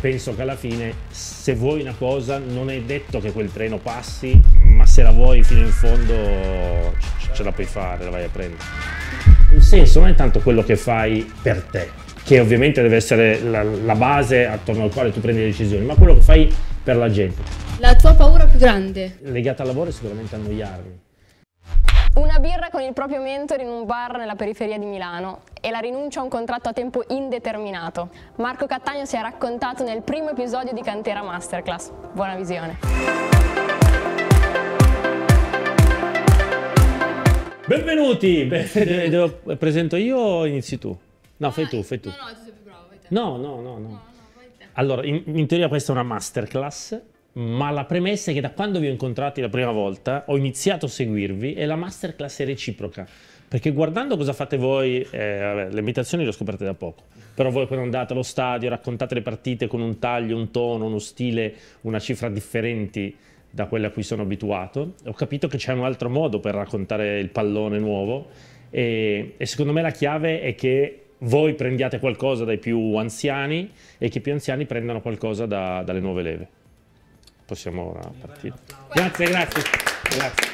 Penso che alla fine se vuoi una cosa non è detto che quel treno passi, ma se la vuoi fino in fondo ce la puoi fare, la vai a prendere. Il senso non è tanto quello che fai per te, che ovviamente deve essere la, la base attorno al quale tu prendi le decisioni, ma quello che fai per la gente. La tua paura più grande? Legata al lavoro è sicuramente annoiarmi una birra con il proprio mentor in un bar nella periferia di Milano e la rinuncia a un contratto a tempo indeterminato. Marco Cattagno si è raccontato nel primo episodio di Cantera Masterclass. Buona visione. Benvenuti! Beh, devo, presento io o inizi tu? No, fai tu, fai tu. No, no, tu sei più bravo, No, no, no, no. no, no Allora, in, in teoria questa è una masterclass ma la premessa è che da quando vi ho incontrati la prima volta ho iniziato a seguirvi e la masterclass è reciproca. Perché guardando cosa fate voi, eh, vabbè, le imitazioni le ho scoperte da poco, però voi quando andate allo stadio raccontate le partite con un taglio, un tono, uno stile, una cifra differenti da quelle a cui sono abituato, ho capito che c'è un altro modo per raccontare il pallone nuovo e, e secondo me la chiave è che voi prendiate qualcosa dai più anziani e che i più anziani prendano qualcosa da, dalle nuove leve possiamo partire. Grazie, grazie. grazie.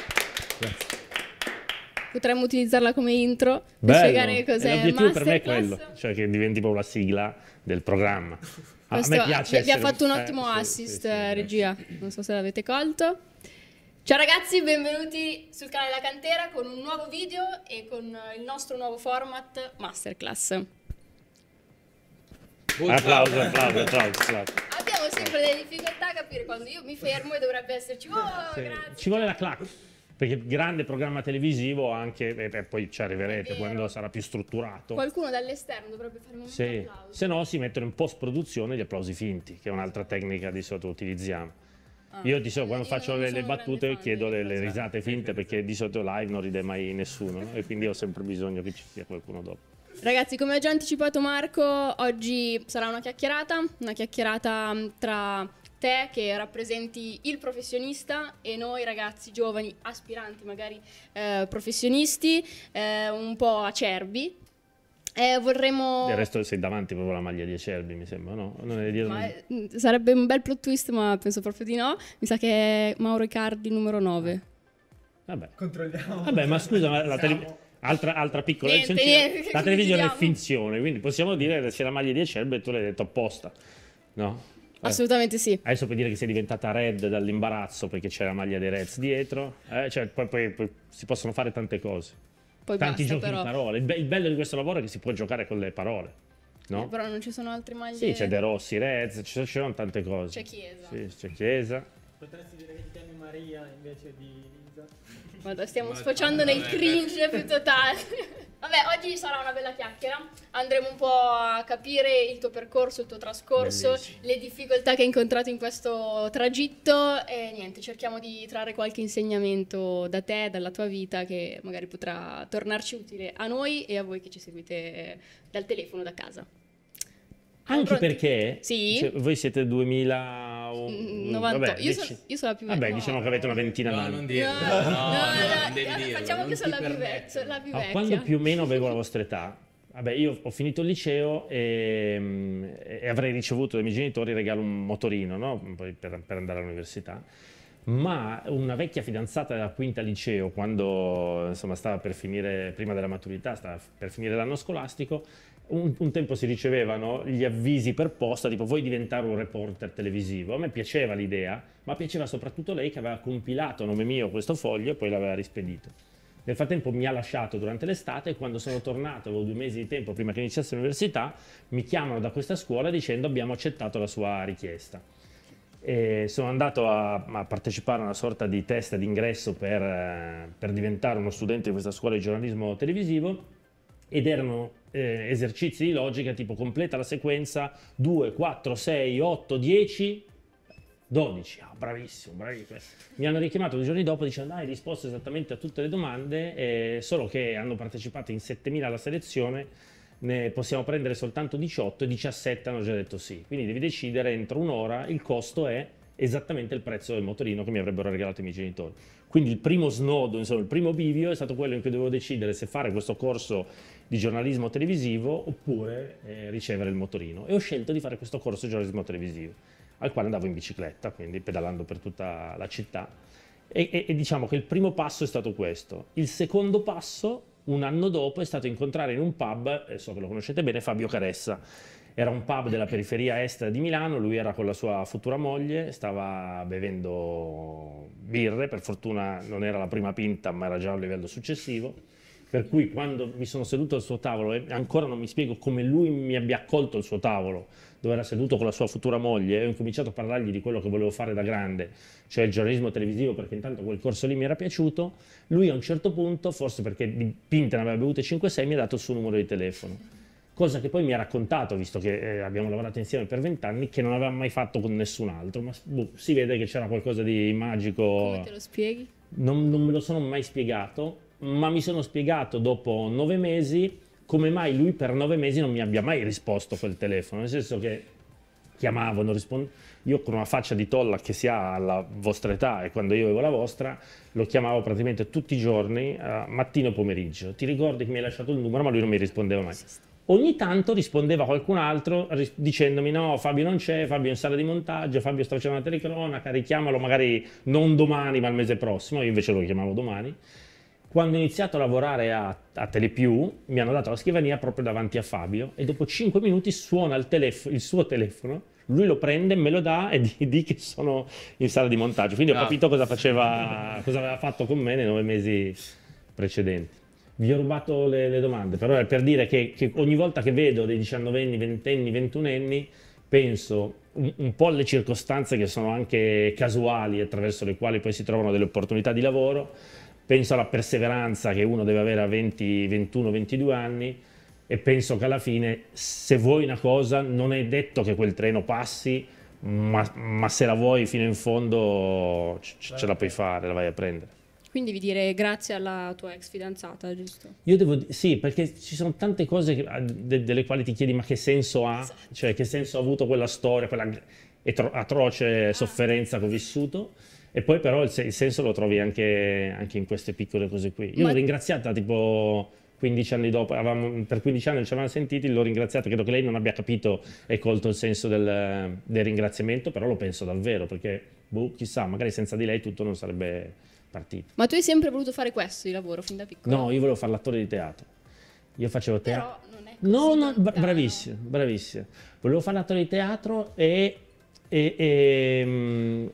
grazie. Potremmo utilizzarla come intro Bello. per spiegare cos'è L'obiettivo per me è quello, cioè che diventi proprio la sigla del programma. a me piace. Vi ha fatto un ottimo eh, assist, sì, sì, eh, regia. Non so se l'avete colto. Ciao ragazzi, benvenuti sul canale La Cantera con un nuovo video e con il nostro nuovo format Masterclass. Applauso, applauso, applauso. applauso abbiamo sempre delle difficoltà a capire quando io mi fermo e dovrebbe esserci oh, sì. grazie. Ci vuole la clac. Perché grande programma televisivo anche, e eh, poi ci arriverete quando sarà più strutturato. Qualcuno dall'esterno dovrebbe fare un sì. applauso. Se no si mettono in post-produzione gli applausi finti, che è un'altra tecnica di solito utilizziamo. Ah, io di solito quando faccio le, le battute chiedo delle risate finte perché di solito live non ride mai nessuno e quindi ho sempre bisogno che ci sia qualcuno dopo. Ragazzi, come ha già anticipato Marco, oggi sarà una chiacchierata, una chiacchierata mm, tra te che rappresenti il professionista e noi ragazzi giovani, aspiranti magari eh, professionisti, eh, un po' acerbi, eh, vorremmo... Del resto sei davanti proprio la maglia di Acerbi, mi sembra, no? Non è Dietro... Eh, mm, sarebbe un bel plot twist, ma penso proprio di no. Mi sa che è Mauro Icardi numero 9. Vabbè. Controlliamo. Vabbè, ma scusa, ma la, tele... Altra, altra piccola eccezione. la televisione è finzione, quindi possiamo dire che se la maglia di Acerbe tu l'hai detto apposta, no? Eh. Assolutamente sì. Adesso puoi dire che sei diventata red dall'imbarazzo perché c'è la maglia dei Reds dietro, eh, cioè, poi, poi, poi si possono fare tante cose. Poi Tanti basta, giochi però. di parole. Il, be- il bello di questo lavoro è che si può giocare con le parole. No? Eh, però non ci sono altre maglie. Sì, c'è De Rossi, Reds, ci sono, tante cose. C'è Chiesa. Sì, c'è Chiesa. Potresti dire che ti chiami Maria invece di Isa? Vado, stiamo sfociando nel cringe più totale. Vabbè, oggi sarà una bella chiacchiera. Andremo un po' a capire il tuo percorso, il tuo trascorso, Bellissimo. le difficoltà che hai incontrato in questo tragitto e niente, cerchiamo di trarre qualche insegnamento da te, dalla tua vita che magari potrà tornarci utile a noi e a voi che ci seguite dal telefono da casa. Anche pronti. perché sì? cioè, voi siete 2000... O, 90. Vabbè, io, dici... sono, io, sono, la più vecchia. Vabbè, diciamo che avete una ventina d'anni. No, non dirlo. No, no, no, non devi dirlo. Facciamo che sono la, più vecchia, la più vecchia. Quando più o meno avevo la vostra età, Vabbè, io ho finito il liceo e, e, avrei ricevuto dai miei genitori regalo un motorino no? per, per, andare all'università. Ma una vecchia fidanzata della quinta liceo, quando insomma, stava per finire, prima della maturità, stava per finire l'anno scolastico, un, un, tempo si ricevevano gli avvisi per posta, tipo vuoi diventare un reporter televisivo? A me piaceva l'idea, ma piaceva soprattutto lei che aveva compilato a nome mio questo foglio e poi l'aveva rispedito. Nel frattempo mi ha lasciato durante l'estate e quando sono tornato, avevo due mesi di tempo prima che iniziasse l'università, mi chiamano da questa scuola dicendo abbiamo accettato la sua richiesta. E sono andato a, a, partecipare a una sorta di test d'ingresso per, eh, per diventare uno studente di questa scuola di giornalismo televisivo ed erano eh, esercizi di logica tipo completa la sequenza 2, 4, 6, 8, 10, 12. Ah, bravissimo, bravissimo. Mi hanno richiamato due giorni dopo dicendo ah, hai risposto esattamente a tutte le domande, eh, solo che hanno partecipato in 7.000 alla selezione, ne possiamo prendere soltanto 18 e 17 hanno già detto sì. Quindi devi decidere entro un'ora, il costo è esattamente il prezzo del motorino che mi avrebbero regalato i miei genitori. Quindi il primo snodo, insomma, il primo bivio è stato quello in cui dovevo decidere se fare questo corso di giornalismo televisivo oppure eh, ricevere il motorino. E ho scelto di fare questo corso di giornalismo televisivo, al quale andavo in bicicletta, quindi pedalando per tutta la città. E, e, e diciamo che il primo passo è stato questo. Il secondo passo, un anno dopo, è stato incontrare in un pub, eh, so che lo conoscete bene, Fabio Caressa era un pub della periferia est di Milano, lui era con la sua futura moglie, stava bevendo birre, per fortuna non era la prima pinta ma era già a un livello successivo, per cui quando mi sono seduto al suo tavolo, e ancora non mi spiego come lui mi abbia accolto al suo tavolo, dove era seduto con la sua futura moglie, e ho incominciato a parlargli di quello che volevo fare da grande, cioè il giornalismo televisivo, perché intanto quel corso lì mi era piaciuto, lui a un certo punto, forse perché di pinte ne aveva bevute 5-6, mi ha dato il suo numero di telefono cosa che poi mi ha raccontato, visto che eh, abbiamo lavorato insieme per vent'anni, che non aveva mai fatto con nessun altro, ma boh, si vede che c'era qualcosa di magico. Come te lo spieghi? Non, non me lo sono mai spiegato, ma mi sono spiegato dopo nove mesi come mai lui per nove mesi non mi abbia mai risposto quel telefono, nel senso che chiamavo, non rispondevo. Io con una faccia di tolla che si ha alla vostra età e quando io avevo la vostra, lo chiamavo praticamente tutti i giorni, eh, mattino e pomeriggio. Ti ricordi che mi hai lasciato il numero, ma lui non mi rispondeva mai ogni tanto rispondeva qualcun altro dicendomi no Fabio non c'è, Fabio è in sala di montaggio, Fabio sta facendo una telecronaca, richiamalo magari non domani ma il mese prossimo, io invece lo chiamavo domani. Quando ho iniziato a lavorare a, a Telepiù mi hanno dato la scrivania proprio davanti a Fabio e dopo 5 minuti suona il, telef- il suo telefono, lui lo prende, me lo dà e di, di che sono in sala di montaggio. Quindi ho ah. capito cosa, faceva, cosa aveva fatto con me nei 9 mesi precedenti vi ho rubato le, le domande, però è per dire che, che, ogni volta che vedo dei 19enni, 20enni, 21enni, penso un, un, po' alle circostanze che sono anche casuali attraverso le quali poi si trovano delle opportunità di lavoro, penso alla perseveranza che uno deve avere a 20, 21, 22 anni e penso che alla fine se vuoi una cosa non è detto che quel treno passi, ma, ma se la vuoi fino in fondo ce, ce la puoi certo. fare, la vai a prendere. Quindi vi dire grazie alla tua ex fidanzata, giusto? Io devo dire sì, perché ci sono tante cose che, ah, de, delle quali ti chiedi ma che senso ha, esatto. cioè che senso ha avuto quella storia, quella atroce ah. sofferenza che ho vissuto. E poi però il, il senso lo trovi anche, anche, in queste piccole cose qui. Io ma... l'ho ringraziata tipo 15 anni dopo, avevamo, per 15 anni non ci avevamo sentiti, l'ho ringraziata, credo che lei non abbia capito e colto il senso del, del ringraziamento, però lo penso davvero, perché boh, chissà, magari senza di lei tutto non sarebbe partito. Ma tu hai sempre voluto fare questo di lavoro fin da piccolo? No, io volevo fare l'attore di teatro. Io facevo teatro. No, no, bra- bravissimo, bravissimo. Volevo fare l'attore di teatro e, e, e, mm,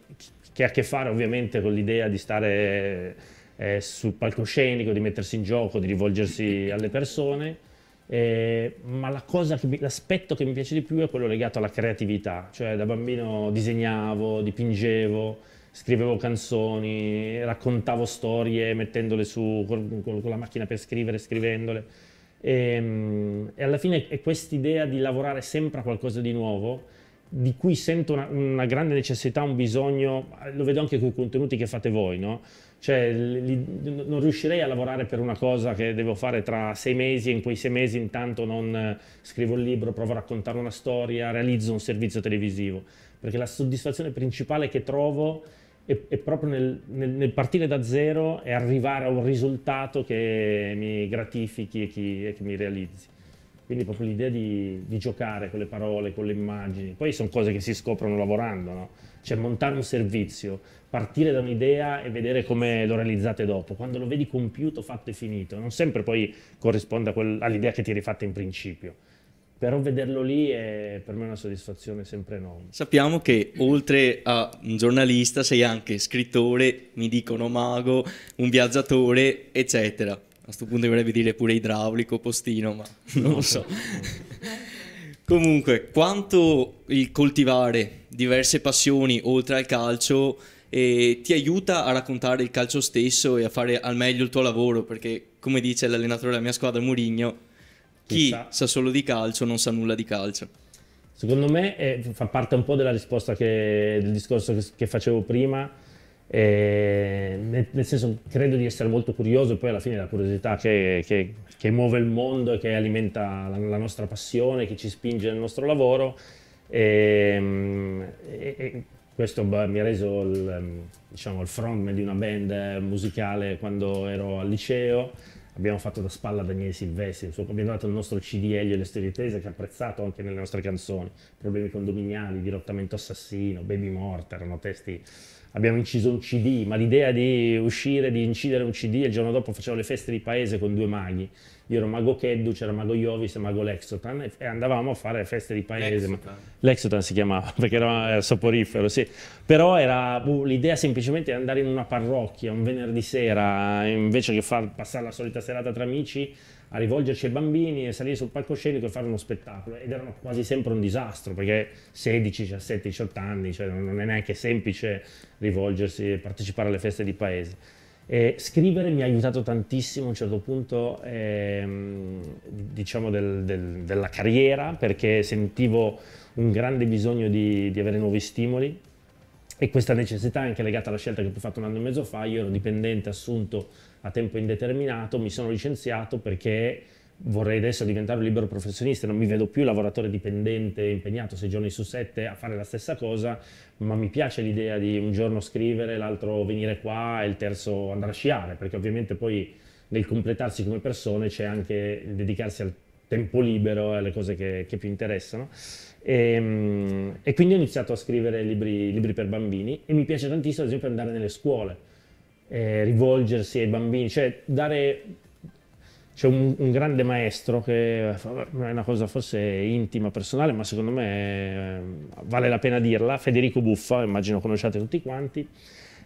che ha a che fare ovviamente con l'idea di stare eh, sul palcoscenico, di mettersi in gioco, di rivolgersi alle persone. Eh, ma la che mi, l'aspetto che mi piace di più è quello legato alla creatività, cioè da bambino disegnavo, dipingevo, scrivevo canzoni, raccontavo storie mettendole su con, con la macchina per scrivere, scrivendole. E, ehm, e alla fine è quest'idea di lavorare sempre a qualcosa di nuovo, di cui sento una, una, grande necessità, un bisogno, lo vedo anche con i contenuti che fate voi, no? Cioè, li, non riuscirei a lavorare per una cosa che devo fare tra sei mesi e in quei sei mesi intanto non scrivo un libro, provo a raccontare una storia, realizzo un servizio televisivo, perché la soddisfazione principale che trovo e, è proprio nel, nel, nel, partire da zero e arrivare a un risultato che mi gratifichi e, chi, e che mi realizzi. Quindi proprio l'idea di, di, giocare con le parole, con le immagini. Poi sono cose che si scoprono lavorando, no? Cioè montare un servizio, partire da un'idea e vedere come lo realizzate dopo. Quando lo vedi compiuto, fatto e finito, non sempre poi corrisponde all'idea che ti eri fatta in principio però vederlo lì è per me una soddisfazione sempre enorme. Sappiamo che oltre a un giornalista sei anche scrittore, mi dicono mago, un viaggiatore, eccetera. A questo punto dovrebbe dire pure idraulico, postino, ma non lo so. Comunque, quanto il coltivare diverse passioni oltre al calcio eh, ti aiuta a raccontare il calcio stesso e a fare al meglio il tuo lavoro, perché come dice l'allenatore della mia squadra Murigno, chi sa. sa solo di calcio non sa nulla di calcio. Secondo me eh, fa parte un po' della risposta che, del discorso che, che facevo prima, eh, nel, nel, senso credo di essere molto curioso, e poi alla fine è la curiosità che, che, che muove il mondo e che alimenta la, la, nostra passione, che ci spinge nel nostro lavoro. E, ehm, e, e questo mi ha reso il, ehm, diciamo, il frontman di una band musicale quando ero al liceo abbiamo fatto da spalla a Daniele Silvestri, abbiamo dato il nostro CD Elio e le storie tese che ha apprezzato anche nelle nostre canzoni, problemi condominiali, dirottamento assassino, baby morta, erano testi, abbiamo inciso un CD, ma l'idea di uscire, di incidere un CD e il giorno dopo facevo le feste di paese con due maghi, io ero Mago Keddu, c'era Mago Iovis e Mago Lexotan e, andavamo a fare feste di paese. Lexotan, Lexotan si chiamava perché era, era soporifero, sì. Però era uh, l'idea semplicemente di andare in una parrocchia un venerdì sera invece che far passare la solita serata tra amici a rivolgerci ai bambini e salire sul palcoscenico e fare uno spettacolo ed erano quasi sempre un disastro perché 16, 17, 18 anni, cioè non è neanche semplice rivolgersi e partecipare alle feste di paese. Eh, scrivere mi ha aiutato tantissimo a un certo punto ehm, diciamo del, del, della carriera perché sentivo un grande bisogno di, di avere nuovi stimoli e questa necessità è anche legata alla scelta che ho fatto un anno e mezzo fa, io ero dipendente assunto a tempo indeterminato, mi sono licenziato perché vorrei adesso diventare un libero professionista, non mi vedo più lavoratore dipendente, impegnato 6 giorni su 7 a fare la stessa cosa, ma mi piace l'idea di un giorno scrivere, l'altro venire qua e il terzo andare a sciare, perché ovviamente poi nel completarsi come persone c'è anche il dedicarsi al tempo libero e alle cose che, che più interessano. E, ehm, e, quindi ho iniziato a scrivere libri, libri per bambini e mi piace tantissimo ad esempio andare nelle scuole eh, rivolgersi ai bambini, cioè dare c'è un, un, grande maestro che è una cosa forse intima, personale, ma secondo me ehm, vale la pena dirla, Federico Buffa, immagino conosciate tutti quanti,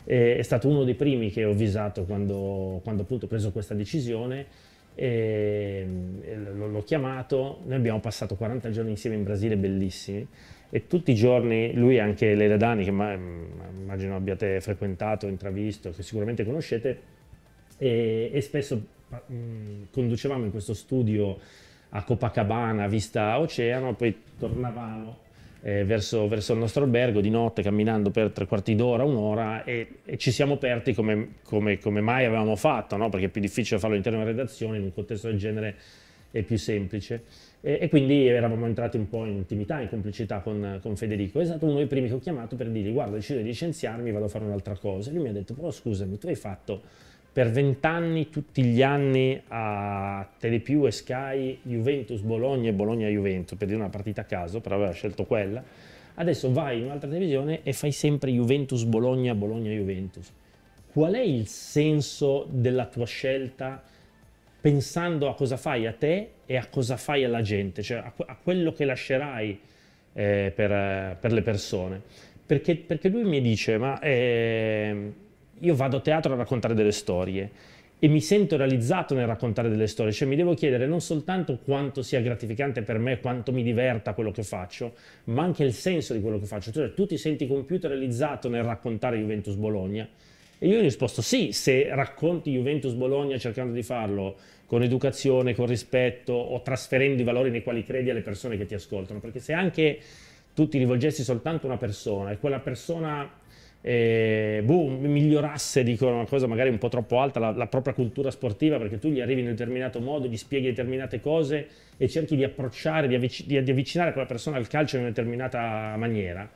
è stato uno dei primi che ho visato quando, quando appunto ho preso questa decisione e l'ho chiamato, noi abbiamo passato 40 giorni insieme in Brasile bellissimi e tutti i giorni lui e anche Leila Dani che immagino abbiate frequentato, intravisto, che sicuramente conoscete e, e spesso Mm, conducevamo in questo studio a Copacabana, vista oceano, poi tornavamo eh, verso, verso, il nostro albergo di notte camminando per tre quarti d'ora, un'ora e, e, ci siamo aperti come, come, come mai avevamo fatto, no? perché è più difficile farlo all'interno di una redazione, in un contesto del genere è più semplice. E, e quindi eravamo entrati un po' in intimità, in complicità con, con, Federico. È stato uno dei primi che ho chiamato per dirgli guarda ho deciso di licenziarmi, vado a fare un'altra cosa. E lui mi ha detto però scusami, tu hai fatto per vent'anni, tutti gli anni a Telepiù e Sky, Juventus-Bologna e Bologna-Juventus, per dire una partita a caso, però aveva scelto quella. Adesso vai in un'altra televisione e fai sempre Juventus-Bologna, Bologna-Juventus. Qual è il senso della tua scelta pensando a cosa fai a te e a cosa fai alla gente, cioè a, a quello che lascerai eh, per, per, le persone? Perché, perché, lui mi dice, ma... Eh, io vado a teatro a raccontare delle storie e mi sento realizzato nel raccontare delle storie, cioè mi devo chiedere non soltanto quanto sia gratificante per me, quanto mi diverta quello che faccio, ma anche il senso di quello che faccio. Cioè, tu ti senti compiuto realizzato nel raccontare Juventus Bologna? E io ho risposto sì, se racconti Juventus Bologna cercando di farlo con educazione, con rispetto o trasferendo i valori nei quali credi alle persone che ti ascoltano, perché se anche tu ti rivolgessi soltanto a una persona e quella persona eh, boh, migliorasse, dico una cosa magari un po' troppo alta, la, la, propria cultura sportiva, perché tu gli arrivi in un determinato modo, gli spieghi determinate cose e cerchi di approcciare, di, avvic- di, di avvicinare quella persona al calcio in una determinata maniera.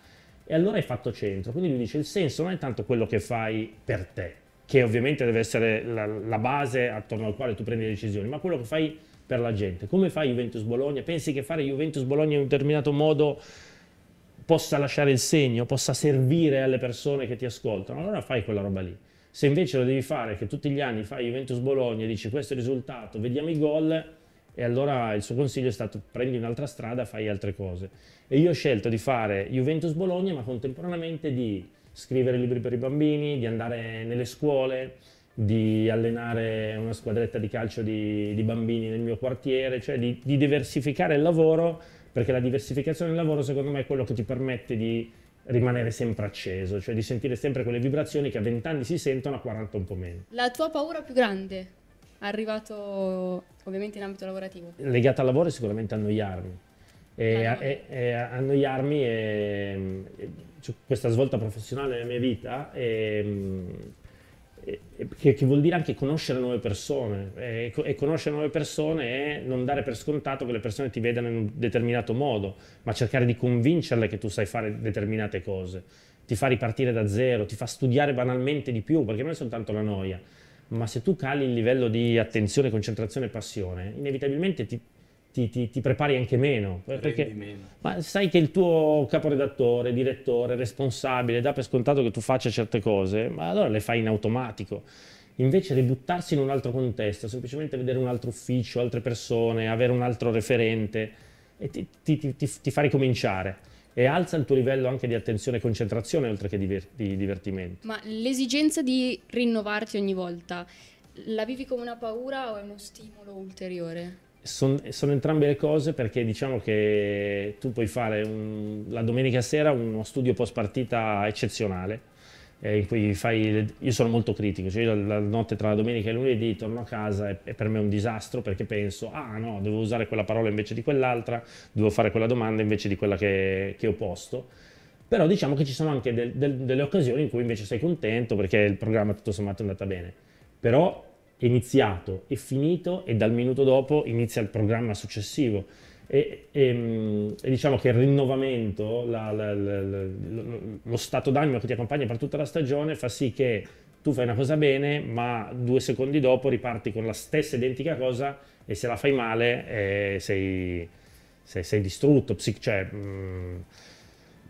E allora hai fatto centro. Quindi lui dice: il senso non è tanto quello che fai per te, che ovviamente deve essere la, la base attorno al quale tu prendi le decisioni, ma quello che fai per la gente. Come fai Juventus Bologna? Pensi che fare Juventus Bologna in un determinato modo possa lasciare il segno, possa servire alle persone che ti ascoltano, allora fai quella roba lì. Se invece lo devi fare, che tutti gli anni fai Juventus Bologna e dici questo è il risultato, vediamo i gol, e allora il suo consiglio è stato prendi un'altra strada, fai altre cose. E io ho scelto di fare Juventus Bologna, ma contemporaneamente di scrivere libri per i bambini, di andare nelle scuole, di allenare una squadretta di calcio di, di bambini nel mio quartiere, cioè di, di diversificare il lavoro perché la diversificazione del lavoro secondo me è quello che ti permette di rimanere sempre acceso, cioè di sentire sempre quelle vibrazioni che a 20 anni si sentono, a 40 un po' meno. La tua paura più grande, arrivato ovviamente in ambito lavorativo? Legata al lavoro è sicuramente annoiarmi. E, e, e annoiarmi e, cioè, questa svolta professionale nella mia vita e, eh, che, che, vuol dire anche conoscere nuove persone eh, e, e, conoscere nuove persone è non dare per scontato che le persone ti vedano in un determinato modo, ma cercare di convincerle che tu sai fare determinate cose, ti fa ripartire da zero, ti fa studiare banalmente di più, perché non è soltanto la noia, ma se tu cali il livello di attenzione, concentrazione e passione, inevitabilmente ti, ti, ti, ti, prepari anche meno. Perché meno. Ma sai che il tuo caporedattore, direttore, responsabile dà per scontato che tu faccia certe cose, ma allora le fai in automatico. Invece ributtarsi in un altro contesto, semplicemente vedere un altro ufficio, altre persone, avere un altro referente, ti, ti fa ricominciare e alza il tuo livello anche di attenzione e concentrazione oltre che di, divertimento. Ma l'esigenza di rinnovarti ogni volta la vivi come una paura o è uno stimolo ulteriore? sono son entrambe le cose perché diciamo che tu puoi fare un, la domenica sera uno studio post partita eccezionale eh, in cui fai le, io sono molto critico cioè io la notte tra la domenica e lunedì torno a casa e, e, per me è un disastro perché penso ah no devo usare quella parola invece di quell'altra devo fare quella domanda invece di quella che, che ho posto però diciamo che ci sono anche del, del, delle occasioni in cui invece sei contento perché il programma tutto sommato è andata bene però iniziato e finito e dal minuto dopo inizia il programma successivo. E, e, ehm, e diciamo che il rinnovamento, la, la, la, lo stato d'animo che ti accompagna per tutta la stagione fa sì che tu fai una cosa bene, ma due secondi dopo riparti con la stessa identica cosa e se la fai male eh, sei, sei, sei, distrutto, psic- cioè... Mh, mm,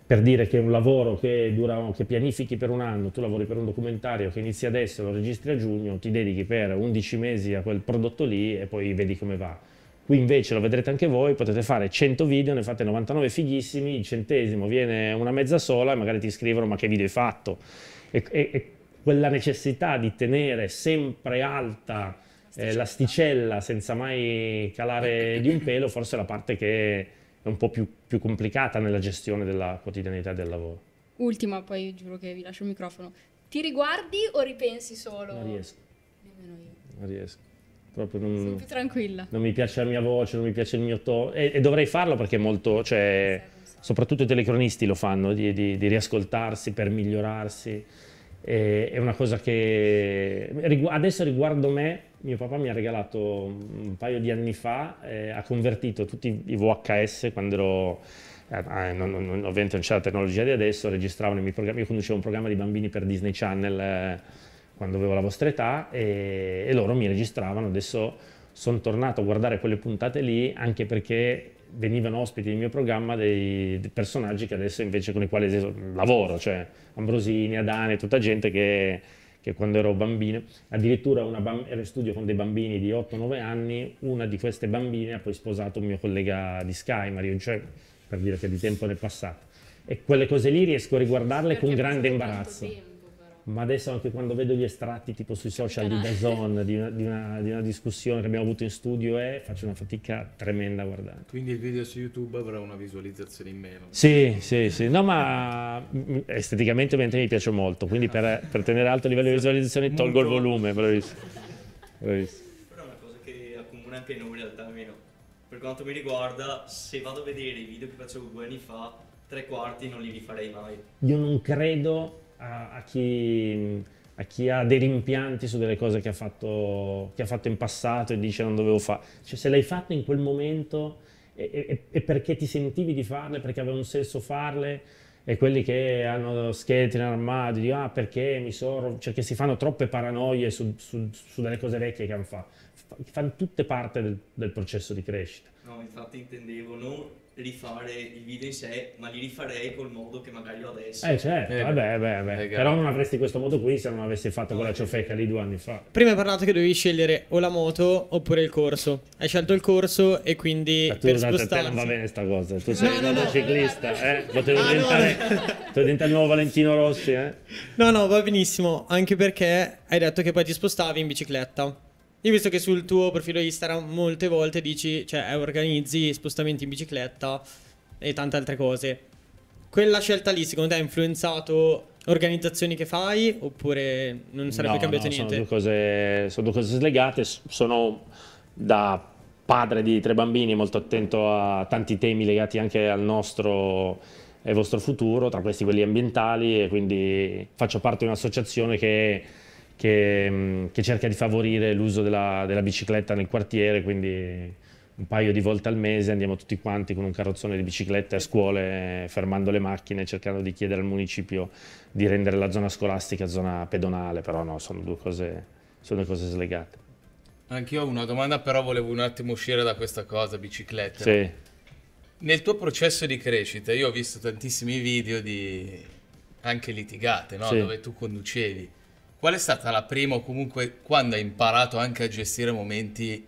per dire che un lavoro che, dura, che pianifichi per un anno, tu lavori per un documentario che inizia adesso, lo registri a giugno, ti dedichi per 11 mesi a quel prodotto lì e poi vedi come va. Qui invece lo vedrete anche voi, potete fare 100 video, ne fate 99 fighissimi, il centesimo viene una mezza sola e magari ti scrivono ma che video hai fatto. E, e, e quella necessità di tenere sempre alta eh, l'asticella senza mai calare di un pelo, forse è la parte che è un po' più, più complicata nella gestione della quotidianità del lavoro. Ultima, poi giuro che vi lascio il microfono. Ti riguardi o ripensi solo? Non riesco. Nemmeno io. Non riesco. Proprio non, Sono più tranquilla. Non mi piace la mia voce, non mi piace il mio tono. E, e, dovrei farlo perché molto, cioè, soprattutto i telecronisti lo fanno, di, di, di riascoltarsi per migliorarsi. E, è una cosa che... Rigu- adesso riguardo me mio papà mi ha regalato un paio di anni fa, eh, ha convertito tutti i VHS quando ero... Eh, eh non, non, ovviamente non c'era la tecnologia di adesso, registravano i miei programmi, io conducevo un programma di bambini per Disney Channel eh, quando avevo la vostra età e, e loro mi registravano, adesso sono tornato a guardare quelle puntate lì anche perché venivano ospiti nel mio programma dei, dei, personaggi che adesso invece con i quali lavoro, cioè Ambrosini, Adane, tutta gente che che quando ero bambino, addirittura bamb- ero in studio con dei bambini di 8-9 anni, una di queste bambine ha poi sposato un mio collega di Sky, Mario Cioè, per dire che di tempo ne è passato. E quelle cose lì riesco a riguardarle Perché certo, con grande imbarazzo ma adesso anche quando vedo gli estratti tipo sui social di Dazon, di una, di, una, di una discussione che abbiamo avuto in studio, eh, faccio una fatica tremenda a guardare. Quindi il video su YouTube avrà una visualizzazione in meno. Sì, sì, sì, no ma mm, esteticamente ovviamente mi piace molto, quindi per, per tenere alto il livello di visualizzazione tolgo il volume, bravissimo. bravissimo. Però è una cosa che accomuna anche noi in realtà almeno, per quanto mi riguarda, se vado a vedere i video che facevo due anni fa, tre quarti non li rifarei mai. Io non credo a, a, chi, a, chi, ha dei rimpianti su delle cose che ha fatto, che ha fatto in passato e dice non dovevo fare. Cioè se l'hai fatto in quel momento e, e, e perché ti sentivi di farle, perché aveva un senso farle, e quelli che hanno scheletri in armadio, di, ah perché mi sono, cioè che si fanno troppe paranoie su, su, su delle cose vecchie che hanno fatto, fanno tutte parte del, del processo di crescita. No, infatti intendevo non rifare il video in sé, ma li rifarei col modo che magari ho adesso. Eh certo, eh, vabbè, vabbè, vabbè. Eh, però non avresti questo modo qui se non avessi fatto quella ciofeca eh. lì due anni fa. Prima hai parlato che dovevi scegliere o la moto oppure il corso. Hai scelto il corso e quindi Ma tu, per spostarsi... non va bene sta cosa, tu sei un no, ciclista, eh? Ah, potevo diventare... diventare il nuovo Valentino Rossi, eh? No, no, va benissimo, anche perché hai detto che poi ti spostavi in bicicletta. Io visto che sul tuo profilo Instagram molte volte dici, cioè eh, organizzi spostamenti in bicicletta e tante altre cose. Quella scelta lì secondo te ha influenzato organizzazioni che fai oppure non sarebbe no, cambiato no, niente? Sono due, cose, sono due cose slegate, sono da padre di tre bambini molto attento a tanti temi legati anche al nostro e vostro futuro, tra questi quelli ambientali e quindi faccio parte di un'associazione che che, mm, che cerca di favorire l'uso della, della, bicicletta nel quartiere, quindi un paio di volte al mese andiamo tutti quanti con un carrozzone di biciclette a scuole, eh, fermando le macchine, cercando di chiedere al municipio di rendere la zona scolastica zona pedonale, però no, sono due cose, sono due cose slegate. Anch'io ho una domanda, però volevo un attimo uscire da questa cosa, bicicletta. Sì. Nel tuo processo di crescita, io ho visto tantissimi video di anche litigate, no? sì. dove tu conducevi. Qual è stata la prima o comunque quando hai imparato anche a gestire momenti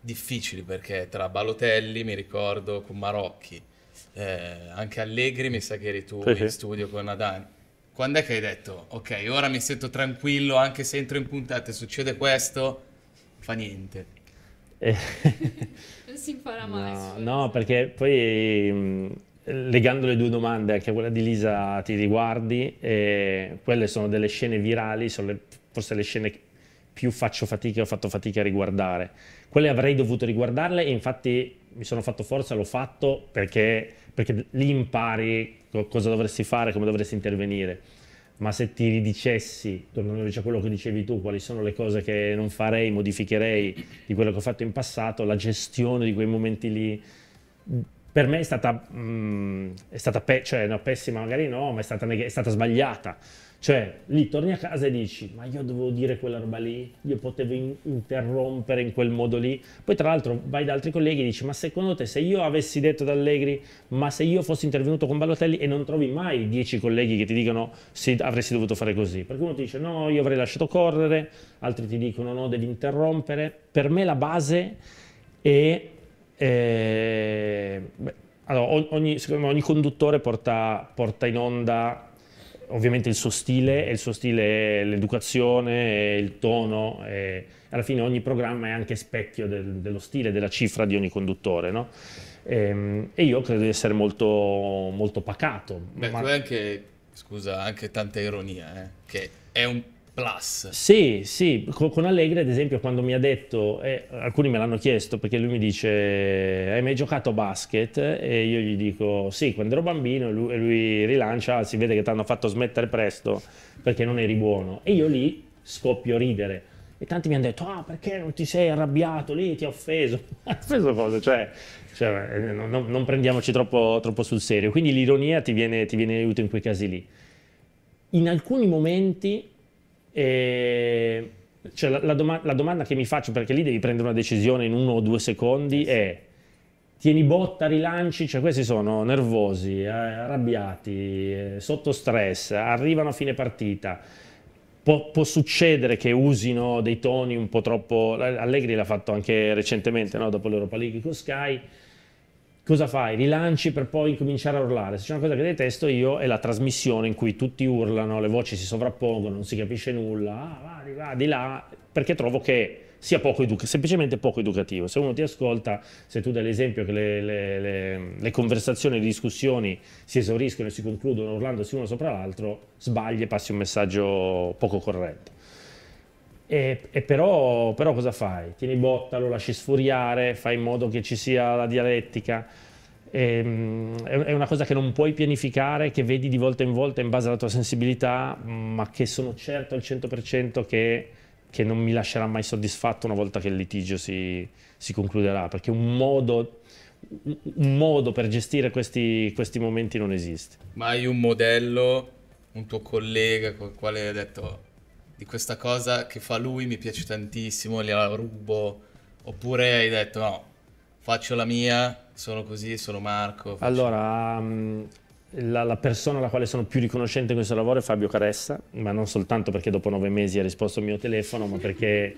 difficili? Perché tra Balotelli, mi ricordo, con Marocchi, eh, anche Allegri, mi sa che eri tu sì, in studio con Adani. Quando è che hai detto, ok, ora mi sento tranquillo, anche se entro in puntata e succede questo, fa niente. Eh. non si impara mai. No, no perché poi mm, legando le due domande, anche quella di Lisa ti riguardi, eh, quelle sono delle scene virali, sono le, forse le scene che più faccio fatica, ho fatto fatica a riguardare. Quelle avrei dovuto riguardarle e infatti mi sono fatto forza, l'ho fatto perché, perché lì impari cosa dovresti fare, come dovresti intervenire. Ma se ti ridicessi, tornando invece a quello che dicevi tu, quali sono le cose che non farei, modificherei di quello che ho fatto in passato, la gestione di quei momenti lì per me è stata, mh, mm, è stata pe- cioè, no, pessima, magari no, ma è stata, neg- è stata sbagliata. Cioè, lì torni a casa e dici, ma io dovevo dire quella roba lì, io potevo in- interrompere in quel modo lì. Poi tra l'altro vai da altri colleghi e dici, ma secondo te se io avessi detto ad Allegri, ma se io fossi intervenuto con Balotelli e non trovi mai dieci colleghi che ti dicono se avresti dovuto fare così. Perché uno ti dice, no, io avrei lasciato correre, altri ti dicono, no, devi interrompere. Per me la base è e, eh, beh, allora, ogni, ogni, conduttore porta, porta in onda ovviamente il suo stile e il suo stile è l'educazione, è il tono, è, alla fine ogni programma è anche specchio del, dello stile, della cifra di ogni conduttore. No? Ehm, e, io credo di essere molto, molto pacato. Beh, ma... anche, scusa, anche tanta ironia, eh? che è un Plus. Sì, sì, con, con Allegri ad esempio quando mi ha detto, eh, alcuni me l'hanno chiesto perché lui mi dice hai mai giocato a basket? E io gli dico sì, quando ero bambino e lui, lui, rilancia, ah, si vede che ti hanno fatto smettere presto perché non eri buono. E io lì scoppio a ridere. E tanti mi hanno detto, ah perché non ti sei arrabbiato lì, ti ha offeso. Ha offeso cosa? Cioè, cioè eh, non, non, prendiamoci troppo, troppo, sul serio. Quindi l'ironia ti viene, ti viene aiuto in quei casi lì. In alcuni momenti e cioè, la, la, doma- la domanda che mi faccio, perché lì devi prendere una decisione in uno o due secondi, eh è tieni botta, rilanci, cioè questi sono nervosi, eh, arrabbiati, eh, sotto stress, arrivano a fine partita. Può, può succedere che usino dei toni un po' troppo... Allegri l'ha fatto anche recentemente, no? dopo l'Europa League con Sky, cosa fai? Rilanci per poi cominciare a urlare. Se c'è una cosa che detesto io è la trasmissione in cui tutti urlano, le voci si sovrappongono, non si capisce nulla, ah, va di là, di là, perché trovo che sia poco educa- semplicemente poco educativo. Se uno ti ascolta, se tu dai l'esempio che le, le, le, le, conversazioni, le discussioni si esauriscono e si concludono urlandosi uno sopra l'altro, sbagli e passi un messaggio poco corretto. E, e però, però, cosa fai? Tieni botta, lo lasci sfuriare, fai in modo che ci sia la dialettica. E, ehm, è una cosa che non puoi pianificare, che vedi di volta in volta in base alla tua sensibilità, mm, ma che sono certo al 100% che, che non mi lascerà mai soddisfatto una volta che il litigio si, si concluderà, perché un modo, un modo per gestire questi, questi momenti non esiste. Ma hai un modello, un tuo collega con il quale hai detto di questa cosa che fa lui mi piace tantissimo, gliela rubo, oppure hai detto no, faccio la mia, sono così, sono Marco. Faccio... Allora, um, la, la, persona alla quale sono più riconoscente in questo lavoro è Fabio Caressa, ma non soltanto perché dopo nove mesi ha risposto al mio telefono, ma perché...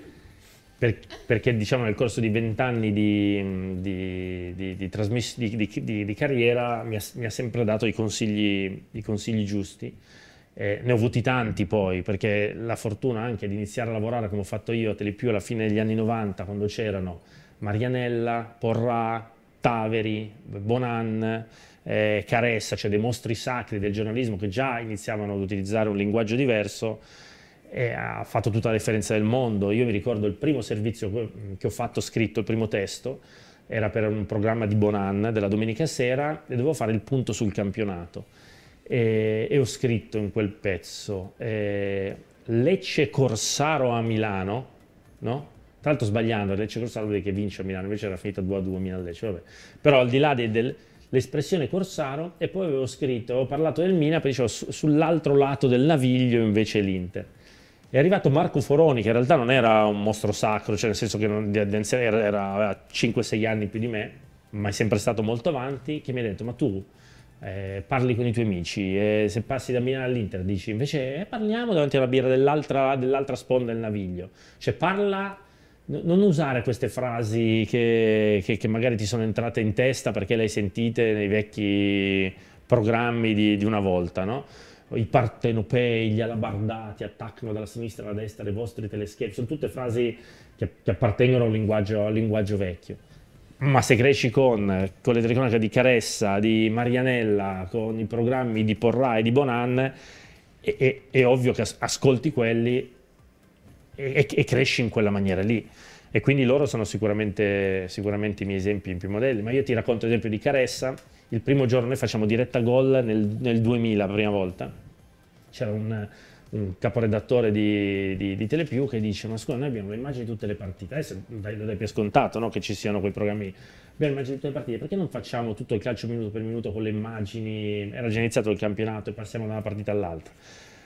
Per, perché diciamo nel corso di vent'anni di, mm, di, di, di, carriera mi ha, mi ha, sempre dato i consigli, i consigli giusti eh, ne ho avuti tanti poi, perché la fortuna anche di iniziare a lavorare come ho fatto io, Tele più alla fine degli anni 90, quando c'erano Marianella, Porrà, Taveri, Bonan, eh, Caressa, cioè dei mostri sacri del giornalismo che già iniziavano ad utilizzare un linguaggio diverso, e ha fatto tutta la differenza del mondo. Io mi ricordo il primo servizio che ho fatto scritto, il primo testo, era per un programma di Bonan della domenica sera e dovevo fare il punto sul campionato e, eh, e ho scritto in quel pezzo eh, Lecce Corsaro a Milano, no? Tra l'altro sbagliando, Lecce Corsaro vuol dire che vince a Milano, invece era finita 2-2 a a Milano Lecce, vabbè. Però al di là de, dell'espressione Corsaro, e poi avevo scritto, ho parlato del Mina, poi dicevo su, sull'altro lato del naviglio invece l'Inter. È arrivato Marco Foroni, che in realtà non era un mostro sacro, cioè nel senso che non, era, era, aveva 5-6 anni più di me, ma è sempre stato molto avanti, che mi ha detto, ma tu eh, parli con i tuoi amici, eh, se passi da Milano all'Inter dici invece eh, parliamo davanti alla birra dell'altra, dell'altra sponda del naviglio, cioè parla, non usare queste frasi che, che, che, magari ti sono entrate in testa perché le hai sentite nei vecchi programmi di, di una volta, no? i partenopei, gli alabardati attaccano dalla sinistra alla destra le vostre teleschermi, sono tutte frasi che, che appartengono al linguaggio, al linguaggio vecchio ma se cresci con, con le telecronache di Caressa, di Marianella, con i programmi di Porrà e di Bonan, è, è, è ovvio che ascolti quelli e, e, cresci in quella maniera lì. E quindi loro sono sicuramente, sicuramente i miei esempi in più modelli. Ma io ti racconto l'esempio di Caressa. Il primo giorno noi facciamo diretta gol nel, nel 2000, la prima volta. C'era un, un caporedattore di, di, di, Telepiù che dice ma scusa noi abbiamo le immagini di tutte le partite adesso eh, dai, dai per scontato no? che ci siano quei programmi abbiamo le immagini di tutte le partite perché non facciamo tutto il calcio minuto per minuto con le immagini era già iniziato il campionato e passiamo da una partita all'altra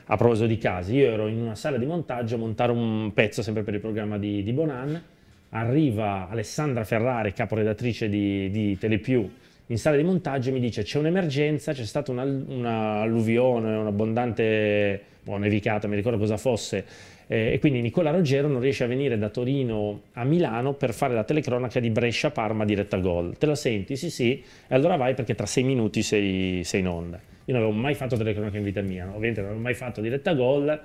a proposito di casi io ero in una sala di montaggio a montare un pezzo sempre per il programma di, di Bonan arriva Alessandra Ferrari caporedattrice di, di Telepiù in sala di montaggio e mi dice c'è un'emergenza, c'è stata un'alluvione, una un'abbondante boh, nevicata, mi ricordo cosa fosse, eh, e quindi Nicola Roggero non riesce a venire da Torino a Milano per fare la telecronaca di Brescia-Parma diretta gol. Te la senti? Sì, sì, e allora vai perché tra sei minuti sei, sei in onda. Io non avevo mai fatto telecronaca in vita mia, no? ovviamente non avevo mai fatto diretta gol,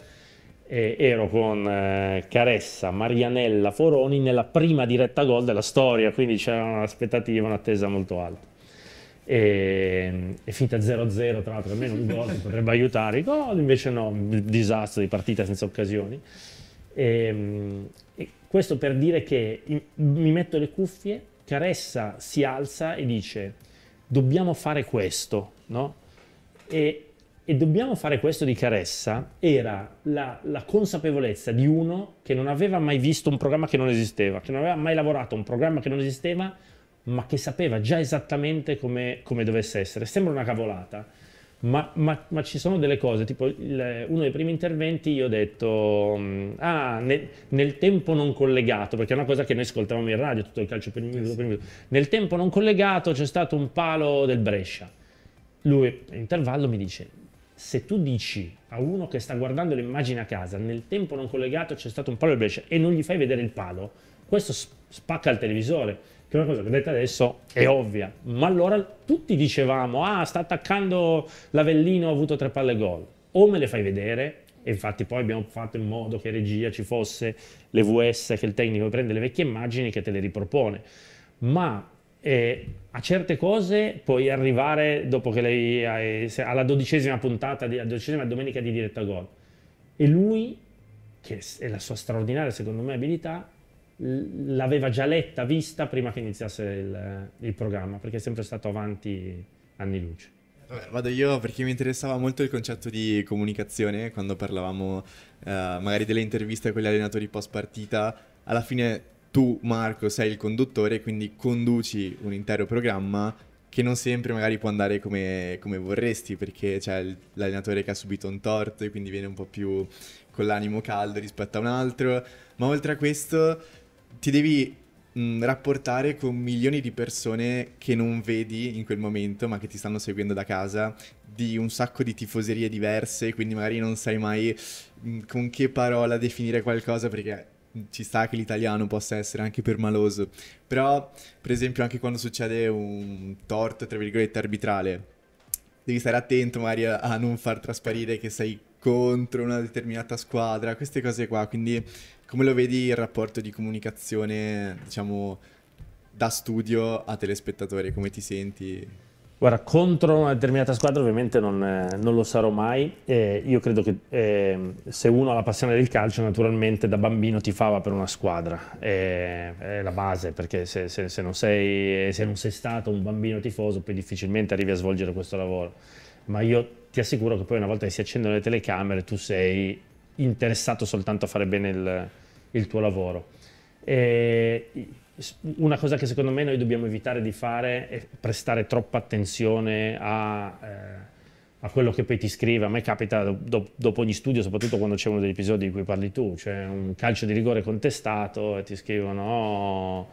eh, ero con eh, Caressa, Marianella, Foroni nella prima diretta gol della storia, quindi c'era un'aspettativa, un'attesa molto alta. Ehm, e è finita 0-0 tra l'altro almeno un gol potrebbe aiutare, gol invece no, disastro di partita senza occasioni. E, ehm, e questo per dire che mi metto le cuffie, Caressa si alza e dice dobbiamo fare questo, no? E, e dobbiamo fare questo di Caressa era la, la, consapevolezza di uno che non aveva mai visto un programma che non esisteva, che non aveva mai lavorato un programma che non esisteva ma che sapeva già esattamente come, come dovesse essere. Sembra una cavolata, ma, ma, ma, ci sono delle cose, tipo il, uno dei primi interventi io ho detto, mm, ah, nel, nel, tempo non collegato, perché è una cosa che noi ascoltavamo in radio, tutto il calcio per minuto, per minuto. nel tempo non collegato c'è stato un palo del Brescia. Lui intervallo, mi dice, se tu dici a uno che sta guardando l'immagine a casa, nel tempo non collegato c'è stato un palo del Brescia e non gli fai vedere il palo, questo spacca il televisore che è una cosa che detta adesso è eh. ovvia, ma allora tutti dicevamo, ah sta attaccando l'Avellino, ha avuto tre palle gol, o me le fai vedere, e infatti poi abbiamo fatto in modo che regia ci fosse le VS, che il tecnico prende le vecchie immagini che te le ripropone, ma eh, a certe cose puoi arrivare dopo che lei hai, eh, alla dodicesima puntata, alla dodicesima domenica di diretta gol, e lui, che è la sua straordinaria secondo me abilità, l'aveva già letta, vista prima che iniziasse il, il programma, perché è sempre stato avanti anni luce. Vabbè, vado io perché mi interessava molto il concetto di comunicazione quando parlavamo eh, magari delle interviste con gli allenatori post partita. Alla fine tu, Marco, sei il conduttore, quindi conduci un intero programma che non sempre magari può andare come, come vorresti perché c'è l'allenatore che ha subito un torto e quindi viene un po' più con l'animo caldo rispetto a un altro. Ma oltre a questo ti devi mh, mm, rapportare con milioni di persone che non vedi in quel momento, ma che ti stanno seguendo da casa, di un sacco di tifoserie diverse, quindi magari non sai mai mh, mm, con che parola definire qualcosa perché ci sta che l'italiano possa essere anche permaloso, però per esempio anche quando succede un torto, tra virgolette, arbitrale, devi stare attento magari a non far trasparire che sei contro una determinata squadra, queste cose qua, quindi come lo vedi il rapporto di comunicazione, diciamo, da studio a telespettatori? Come ti senti? Guarda, contro una determinata squadra ovviamente non, eh, non lo sarò mai. Eh, io credo che eh, se uno ha la passione del calcio, naturalmente da bambino ti fava per una squadra. Eh, è la base, perché se, se, se, non sei, se non sei stato un bambino tifoso, poi difficilmente arrivi a svolgere questo lavoro. Ma io ti assicuro che poi una volta che si accendono le telecamere, tu sei interessato soltanto a fare bene il, il tuo lavoro. E una cosa che secondo me noi dobbiamo evitare di fare è prestare troppa attenzione a, eh, a quello che poi ti scrive. A me capita do, dopo ogni studio, soprattutto quando c'è uno degli episodi di cui parli tu, cioè un calcio di rigore contestato e ti scrivono... Oh,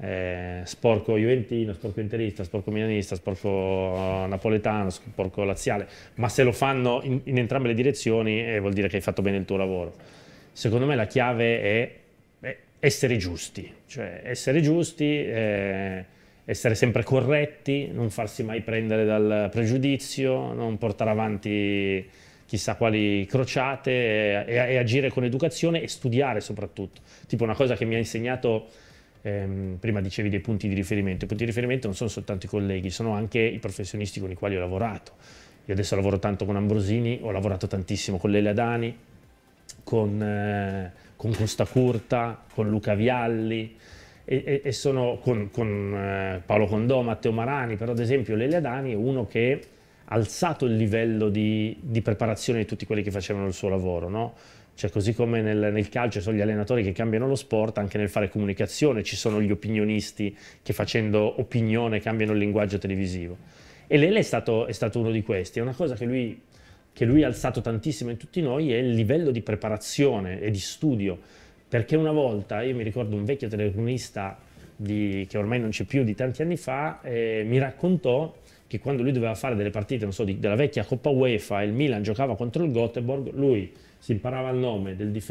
eh, sporco juventino, sporco interista, sporco milanista, sporco eh, napoletano, sporco laziale, ma se lo fanno in, in entrambe le direzioni eh, vuol dire che hai fatto bene il tuo lavoro secondo me la chiave è, essere giusti, cioè essere giusti, eh, essere sempre corretti, non farsi mai prendere dal pregiudizio, non portare avanti chissà quali crociate e, e, e agire con educazione e studiare soprattutto. Tipo una cosa che mi ha insegnato Ehm, prima dicevi dei punti di riferimento, i punti di riferimento non sono soltanto i colleghi, sono anche i professionisti con i quali ho lavorato. Io adesso lavoro tanto con Ambrosini, ho lavorato tantissimo con Lele Adani, con, eh, con Costa Curta, con Luca Vialli, e, e sono con, con eh, Paolo Condò, Matteo Marani, però ad esempio Lelia Dani è uno che ha alzato il livello di, di, preparazione di tutti quelli che facevano il suo lavoro, no? Cioè, così come nel, nel, calcio sono gli allenatori che cambiano lo sport, anche nel fare comunicazione ci sono gli opinionisti che facendo opinione cambiano il linguaggio televisivo. E Lele è stato, è stato uno di questi. È una cosa che lui che lui ha alzato tantissimo in tutti noi è il livello di preparazione e di studio. Perché una volta, io mi ricordo un vecchio telecronista di, che ormai non c'è più di tanti anni fa, eh, mi raccontò che quando lui doveva fare delle partite, so, di, della vecchia Coppa UEFA, e il Milan giocava contro il Göteborg, lui si imparava il nome del del,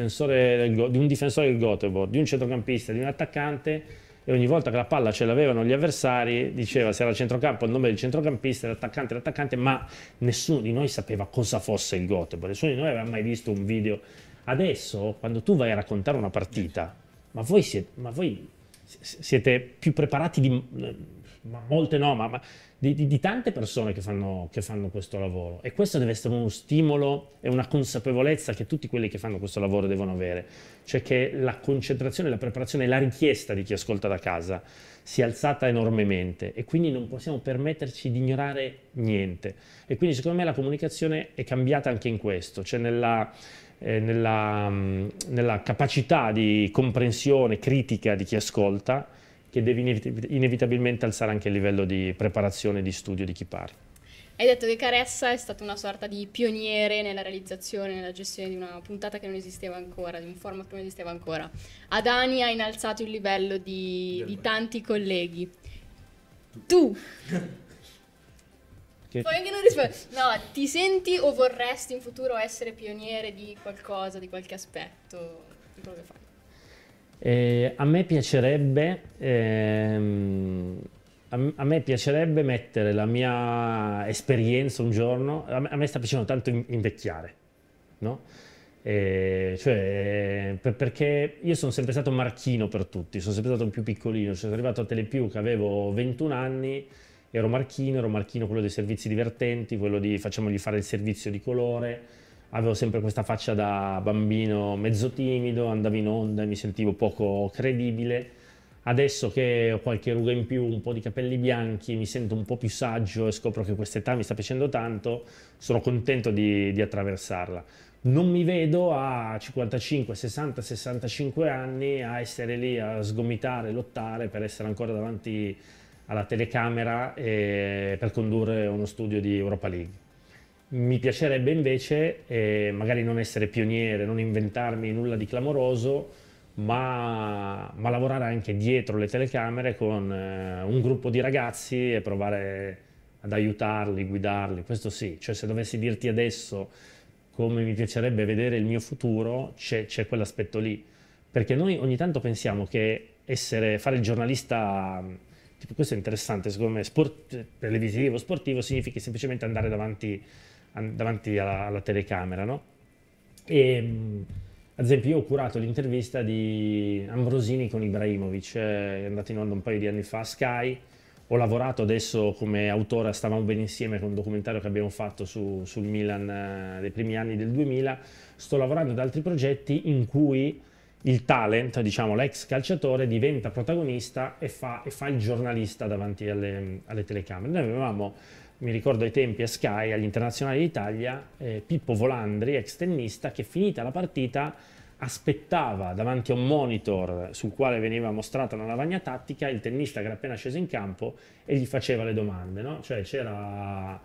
di un difensore del Göteborg, di un centrocampista, di un attaccante, e ogni volta che la palla ce l'avevano gli avversari diceva se era centrocampo il nome del centrocampista, l'attaccante, l'attaccante, ma nessuno di noi sapeva cosa fosse il Göteborg, nessuno di noi aveva mai visto un video. Adesso, quando tu vai a raccontare una partita, ma voi siete, ma voi siete più preparati di ma molte no, ma, ma di, di, di, tante persone che fanno, che fanno, questo lavoro. E questo deve essere uno stimolo e una consapevolezza che tutti quelli che fanno questo lavoro devono avere. Cioè che la concentrazione, la preparazione e la richiesta di chi ascolta da casa si è alzata enormemente e quindi non possiamo permetterci di ignorare niente. E quindi secondo me la comunicazione è cambiata anche in questo, cioè nella... Eh, nella, mm, nella capacità di comprensione critica di chi ascolta che devi inevitabilmente alzare anche il livello di preparazione e di studio di chi parla. Hai detto che Caressa è stata una sorta di pioniere nella realizzazione, nella gestione di una puntata che non esisteva ancora, di un format che non esisteva ancora. Adani ha innalzato il livello di, di tanti colleghi. Tu! Che... Puoi anche non rispondere. No, ti senti o vorresti in futuro essere pioniere di qualcosa, di qualche aspetto di quello che fai? Eh, a, me piacerebbe, ehm, a, a me piacerebbe mettere la mia esperienza un giorno, a me, a me sta piacendo tanto invecchiare, no? Eh, cioè, eh, per, perché io sono sempre stato marchino per tutti, sono sempre stato più piccolino, cioè, sono arrivato a Telepiù che avevo 21 anni, ero marchino, ero marchino quello dei servizi divertenti, quello di facciamogli fare il servizio di colore, avevo sempre questa faccia da bambino mezzo timido, andavo in onda e mi sentivo poco credibile. Adesso che ho qualche ruga in più, un po' di capelli bianchi, mi sento un po' più saggio e scopro che questa età mi sta piacendo tanto, sono contento di, di attraversarla. Non mi vedo a 55, 60, 65 anni a essere lì a sgomitare, lottare per essere ancora davanti alla telecamera e eh, per condurre uno studio di Europa League. Mi piacerebbe invece eh, magari non essere pioniere, non inventarmi nulla di clamoroso, ma, ma lavorare anche dietro le telecamere con eh, un gruppo di ragazzi e provare ad aiutarli, guidarli, questo sì. Cioè se dovessi dirti adesso come mi piacerebbe vedere il mio futuro, c'è quell'aspetto lì. Perché noi ogni tanto pensiamo che essere, fare il giornalista, tipo, questo è interessante secondo me, sport, televisivo, sportivo, significa semplicemente andare davanti davanti alla, alla telecamera, no? E, ad esempio io ho curato l'intervista di Ambrosini con Ibrahimovic, eh, è andato in onda un paio di anni fa a Sky, ho lavorato adesso come autore Stavamo Bene Insieme con un documentario che abbiamo fatto su, sul Milan eh, dei primi anni del 2000, sto lavorando ad altri progetti in cui il talent, diciamo l'ex calciatore, diventa protagonista e fa, e fa, il giornalista davanti alle, alle telecamere. Noi avevamo mi ricordo ai tempi a Sky, agli internazionali d'Italia, eh, Pippo Volandri, ex tennista, che finita la partita aspettava davanti a un monitor sul quale veniva mostrata una lavagna tattica il tennista che era appena sceso in campo e gli faceva le domande, no? Cioè c'era,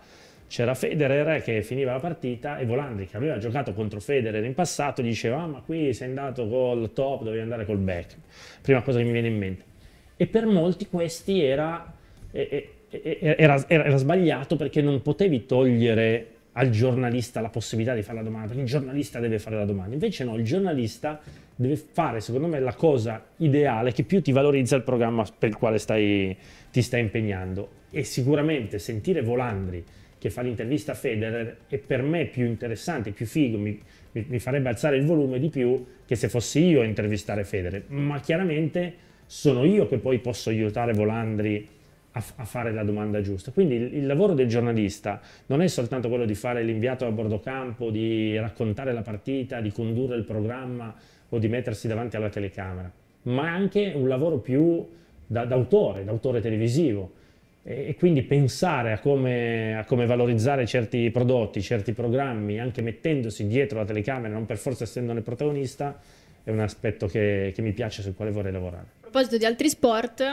c'era Federer che finiva la partita e Volandri che aveva giocato contro Federer in passato gli diceva ah, ma qui sei andato col top, dovevi andare col back, prima cosa che mi viene in mente. E per molti questi era... E, e, era, era, era sbagliato perché non potevi togliere al giornalista la possibilità di fare la domanda, perché il giornalista deve fare la domanda. Invece no, il giornalista deve fare, secondo me, la cosa ideale che più ti valorizza il programma per il quale stai, ti stai impegnando. E sicuramente sentire Volandri che fa l'intervista a Federer è per me più interessante, più figo, mi, mi, mi farebbe alzare il volume di più che se fossi io a intervistare Federer. Ma chiaramente sono io che poi posso aiutare Volandri a, a fare la domanda giusta. Quindi il, il, lavoro del giornalista non è soltanto quello di fare l'inviato a bordo campo, di raccontare la partita, di condurre il programma o di mettersi davanti alla telecamera, ma anche un lavoro più da, d'autore, d'autore televisivo e quindi pensare a come, a come, valorizzare certi prodotti, certi programmi, anche mettendosi dietro la telecamera, non per forza essendone protagonista, è un aspetto che, che mi piace sul quale vorrei lavorare. A proposito di altri sport,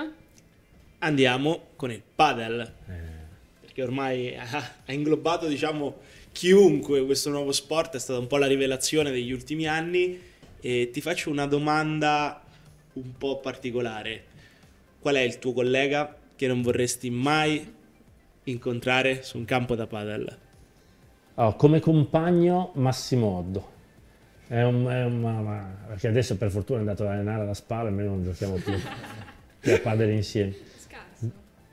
andiamo con il padel. Eh. Perché ormai ha, ha inglobato, diciamo, chiunque questo nuovo sport, è stata un po' la rivelazione degli ultimi anni. E ti faccio una domanda un po' particolare. Qual è il tuo collega che non vorresti mai incontrare su un campo da padel? Oh, come compagno Massimo Oddo. È un, è un, ma, ma, perché adesso per fortuna è andato ad allenare la spalla e noi non giochiamo più a padel insieme.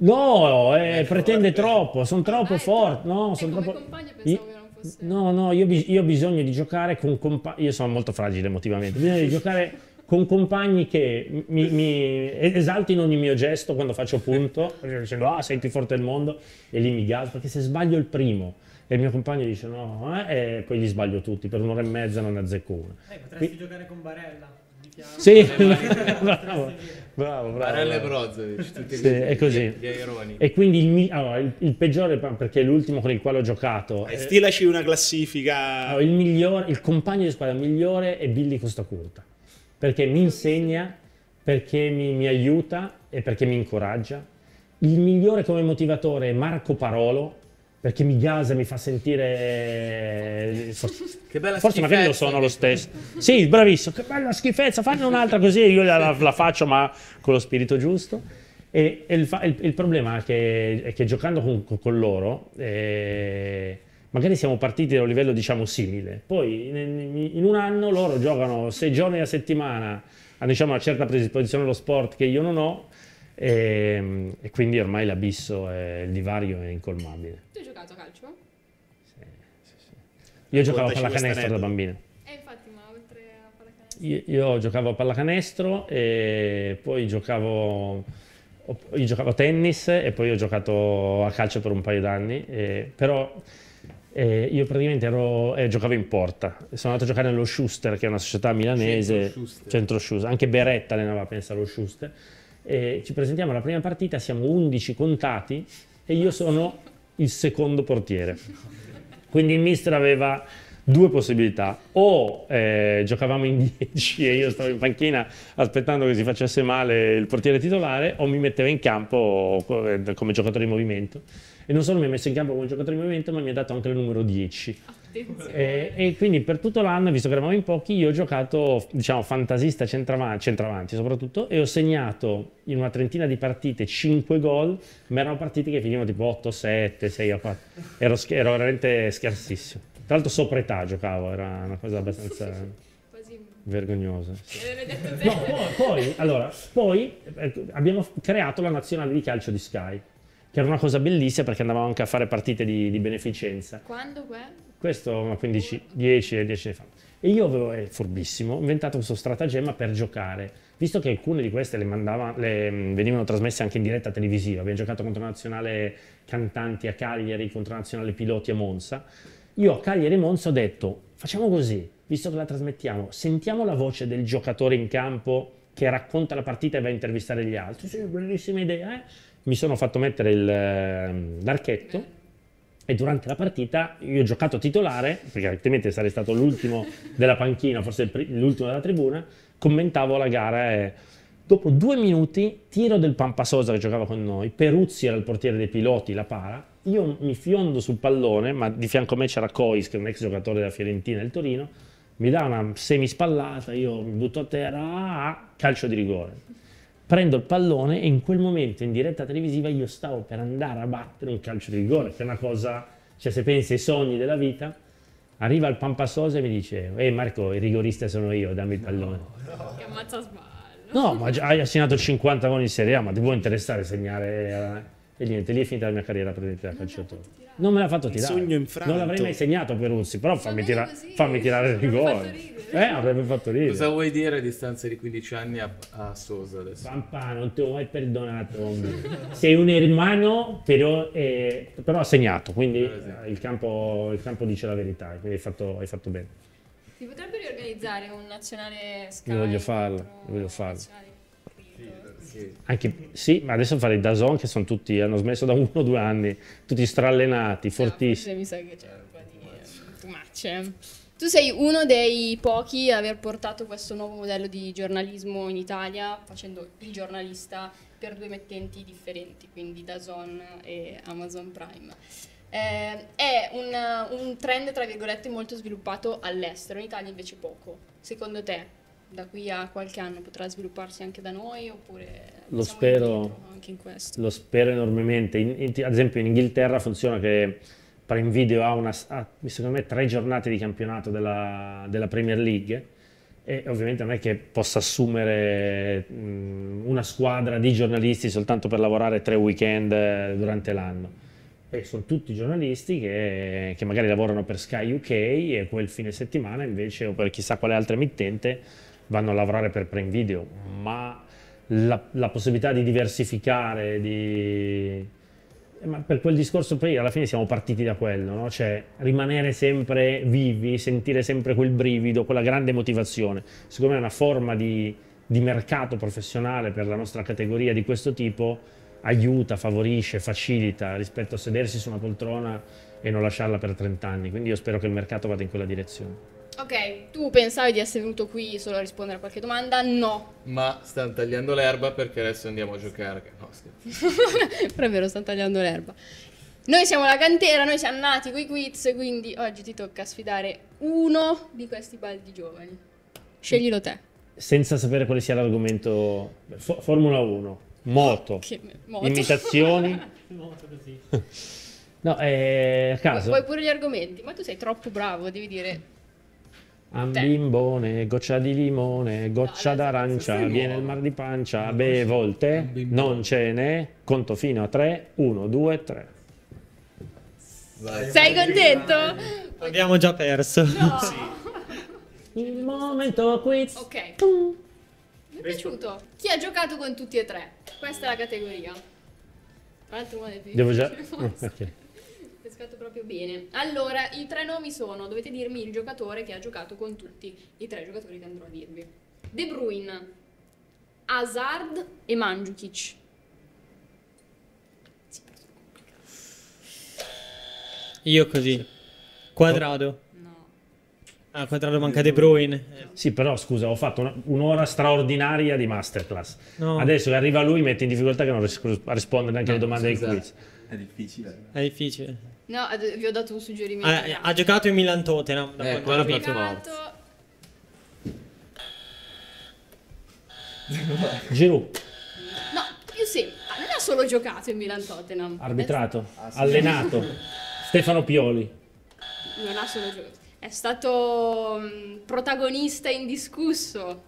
No, eh, ecco, pretende troppo, sono troppo ah, forte. No, sono troppo... compagno pensavo che non fosse... No, no, io, io ho bisogno di giocare con compagni... Io sono molto fragile emotivamente. Ho bisogno di giocare con compagni che mi, mi esaltino ogni mio gesto quando faccio punto, dicendo ah sei il più forte del mondo, e lì mi gaso, perché se sbaglio il primo e il mio compagno dice no, eh, e poi li sbaglio tutti, per un'ora e mezza non azzecco uno. Eh, potresti Qui... giocare con Barella. mi Sì, bravo bravo, bravo. Barella e Brozovic, tutti sì, gli, è così. Gli, gli e quindi il, mi, allora, il, il, peggiore, perché è l'ultimo con il quale ho giocato. Eh, eh stilaci una classifica. Allora, il, migliore, il compagno di squadra migliore è Billy Costa Curta, perché mi insegna, perché mi, mi aiuta e perché mi incoraggia. Il migliore come motivatore è Marco Parolo, perché mi gasa, mi fa sentire... Eh, che bella Forse magari lo sono lo stesso. Sì, bravissimo, che bella schifezza, fanne un'altra così, io la, la faccio ma con lo spirito giusto. E, e il, il, il, problema è che, è che giocando con, con loro, eh, magari siamo partiti da un livello diciamo simile, poi in, in un anno loro giocano sei giorni a settimana, hanno diciamo, una certa predisposizione allo sport che io non ho, e, ehm, e, quindi ormai l'abisso, è, eh, il divario è incolmabile giocato a calcio? Sì, sì, sì. Io giocavo a pallacanestro da bambino. Eh, infatti, ma oltre a pallacanestro? Io, io giocavo a pallacanestro e poi giocavo, io giocavo a tennis e poi ho giocato a calcio per un paio d'anni, eh, però... Eh, io praticamente ero, eh, giocavo in porta, sono andato a giocare nello Schuster, che è una società milanese, centro Schuster, centro Schuster. anche Beretta allenava, pensa, allo Schuster. Eh, ci presentiamo alla prima partita, siamo 11 contati e io sono il secondo portiere. Quindi il mister aveva due possibilità, o eh, giocavamo in 10 e io stavo in panchina aspettando che si facesse male il portiere titolare, o mi metteva in campo eh, come giocatore di movimento. E non solo mi ha messo in campo come giocatore di movimento, ma mi ha dato anche il numero 10. E, eh, e, quindi per tutto l'anno, visto che eravamo in pochi, io ho giocato, diciamo, fantasista centravanti, centravanti soprattutto, e ho segnato in una trentina di partite 5 gol, ma erano partite che finivano tipo 8, 7, 6 a 4. Ero, ero veramente scarsissimo. Tra l'altro sopra età giocavo, era una cosa abbastanza... vergognosa. No, poi, poi, allora, poi ecco, abbiamo creato la nazionale di calcio di Sky che era una cosa bellissima perché andavamo anche a fare partite di, di beneficenza. Quando? Beh? Questo 15, 10, 10 anni fa. E io avevo, è furbissimo, inventato questo stratagemma per giocare. Visto che alcune di queste le mandava, le, mm, venivano trasmesse anche in diretta televisiva, abbiamo giocato contro Nazionale Cantanti a Cagliari, contro Nazionale Piloti a Monza, io a Cagliari e Monza ho detto, facciamo così, visto che la trasmettiamo, sentiamo la voce del giocatore in campo che racconta la partita e va a intervistare gli altri. Sì, bellissima idea, eh? mi sono fatto mettere il, ehm, l'archetto e durante la partita io ho giocato titolare, perché altrimenti sarei stato l'ultimo della panchina, forse l'ultimo della tribuna, commentavo la gara e dopo due minuti tiro del Pampasosa che giocava con noi, Peruzzi era il portiere dei piloti, la para, io mi fiondo sul pallone, ma di fianco a me c'era Cois, che è un ex giocatore della Fiorentina e del Torino, mi dà una semispallata, io mi butto a terra, ah, ah, calcio di rigore prendo il pallone e in quel momento in diretta televisiva io stavo per andare a battere un calcio di rigore, che è una cosa, cioè se pensi ai sogni della vita, arriva il Pampasosa e mi dice, ehi Marco, il rigorista sono io, dammi il pallone. No, no. ammazza sbaglio. No, ma hai assegnato 50 con in Serie A, ma ti può interessare segnare... Eh? E niente, lì è finita la mia carriera praticamente da calciatore. Non me l'ha fatto tirare. sogno Non l'avrei mai segnato per Peruzzi, però fammi, tira, così, fammi tirare il rigore. Eh, avrebbe fatto ridere. Cosa vuoi dire a distanza di 15 anni a, a Sosa adesso? Pampà, non ti ho mai perdonato. Sei un hermano, però, eh, però ha segnato, quindi eh, il, campo, il, campo, dice la verità, quindi hai fatto, hai fatto bene. Si potrebbe riorganizzare un nazionale Sky? Io voglio farlo, voglio farlo. Nazionale anche... Anche, sì, ma adesso fare i Dazon che sono tutti, hanno smesso da uno o due anni, tutti strallenati, no, fortissimi. Mi sa che c'è un po' di eh, macce. Eh. Tu sei uno dei pochi a aver portato questo nuovo modello di giornalismo in Italia facendo il giornalista per due mettenti differenti, quindi Dazon e Amazon Prime. Eh, è un, un trend, tra virgolette, molto sviluppato all'estero, in Italia invece poco. Secondo te da qui a qualche anno potrà svilupparsi anche da noi oppure lo spero anche in questo? Lo spero enormemente. In, in, ad esempio in Inghilterra funziona che Prime Video ha, una, ha secondo me tre giornate di campionato della, della, Premier League e ovviamente non è che possa assumere mh, mm, una squadra di giornalisti soltanto per lavorare tre weekend eh, durante l'anno. E sono tutti giornalisti che, che, magari lavorano per Sky UK e quel fine settimana invece o per chissà quale altra emittente vanno a lavorare per Prime Video, ma la, la possibilità di diversificare, di... Eh, ma per quel discorso poi alla fine siamo partiti da quello, no? cioè rimanere sempre vivi, sentire sempre quel brivido, quella grande motivazione, secondo me è una forma di, di mercato professionale per la nostra categoria di questo tipo, aiuta, favorisce, facilita rispetto a sedersi su una poltrona e non lasciarla per 30 anni. Quindi io spero che il mercato vada in quella direzione. Ok, tu pensavi di essere venuto qui solo a rispondere a qualche domanda? No. Ma stanno tagliando l'erba perché adesso andiamo a giocare. No, Però è vero, stanno tagliando l'erba. Noi siamo la cantera, noi siamo nati con i quiz, quindi oggi ti tocca sfidare uno di questi baldi giovani. Sceglilo te. Senza sapere quale sia l'argomento... For Formula 1, moto, che... moto. imitazioni... moto così. no, è eh, a caso. Vuoi pure gli argomenti, ma tu sei troppo bravo, devi dire Ambimbone, goccia di limone, goccia no, d'arancia, viene il mal di pancia, beve volte, non ce n'è, conto fino a 3, 1, 2, 3. Sei vai, contento? Abbiamo già perso. No. Sì. Il momento quiz. Ok. Pum. Mi è piaciuto. Chi ha giocato con tutti e tre? Questa è la categoria. Tra l'altro una delle più Devo già... Okay specificato proprio bene. Allora, i tre nomi sono, dovete dirmi il giocatore che ha giocato con tutti i tre giocatori che andrò a dirvi. De Bruyne, Hazard e Mandzukic. Io così. Quadrado. No. Ah, quadrado manca De Bruyne. Sì, però scusa, ho fatto un'ora straordinaria di masterclass. No. Adesso arriva lui, mette in difficoltà che non riesco a rispondere neanche alle domande del quiz. È difficile. È difficile. No, ad- vi ho dato un suggerimento. Ah, eh, ha giocato in Milan Tottenham. da Eh, quanto quella è la gioca? No, io sì. Ah, Non ha solo giocato in Milan Tottenham. arbitrato, Ah, sì. allenato. Stefano Pioli. Non ha solo giocato. È stato mm, protagonista indiscusso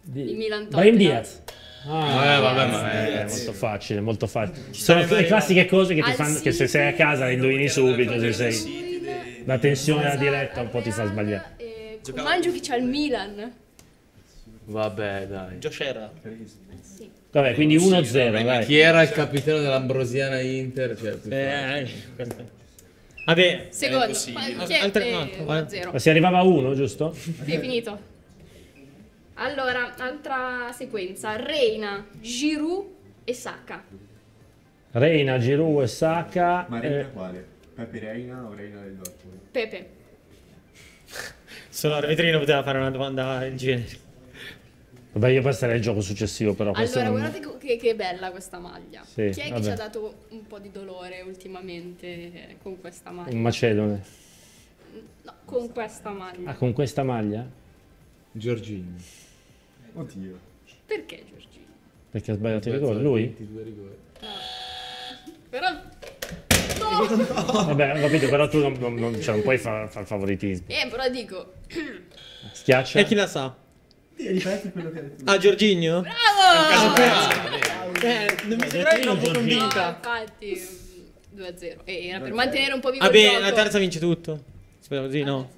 Di- Di Milan Tottenham. Tottenham. Diaz. Ah, eh, vabbè, ma è, eh, molto facile, molto facile. sono le classiche cose che ti fanno, che se sei a casa le indovini subito, se sei... La tensione alla esatto. diretta un po' ti fa sbagliare. Eh, mangio che c'ha il Milan. Vabbè, dai. Già c'era. Vabbè, quindi 1-0. Chi era il capitano dell'Ambrosiana Inter? Cioè, eh, Vabbè, secondo. Altre, no, Ma si arrivava a 1, giusto? Sì, è finito. Allora, altra sequenza. Reina, Giroud e Saka. Reina, Giroud e Saka. Ma Reina eh... quale? Pepe Reina o Reina del Dortmund? Pepe. Solo arbitrino poteva fare una domanda del genere. Vabbè, io passerei al gioco successivo, però. Allora, guardate che, che, bella questa maglia. Sì, Chi è vabbè. che ci ha dato un po' di dolore ultimamente eh, con questa maglia? Il Macedone. No, con questa maglia. Ah, con questa maglia? Giorgino. Oddio. Perché Giorgino? Perché ha sbagliato il rigore, lui? 22 rigore. Ah, però... No! Vabbè, ho capito, però tu non, non, non, cioè, non puoi far, far favoritismo. Eh, però dico... Schiaccia. E chi la sa? Ripeti quello che hai detto. Ah, Giorginio? Bravo! Bravo! Eh, non mi sembra troppo convinta. No, infatti, 2-0. Eh, era per mantenere un po' vivo Vabbè, ah, il gioco. la terza vince tutto. Speriamo così, ah, no?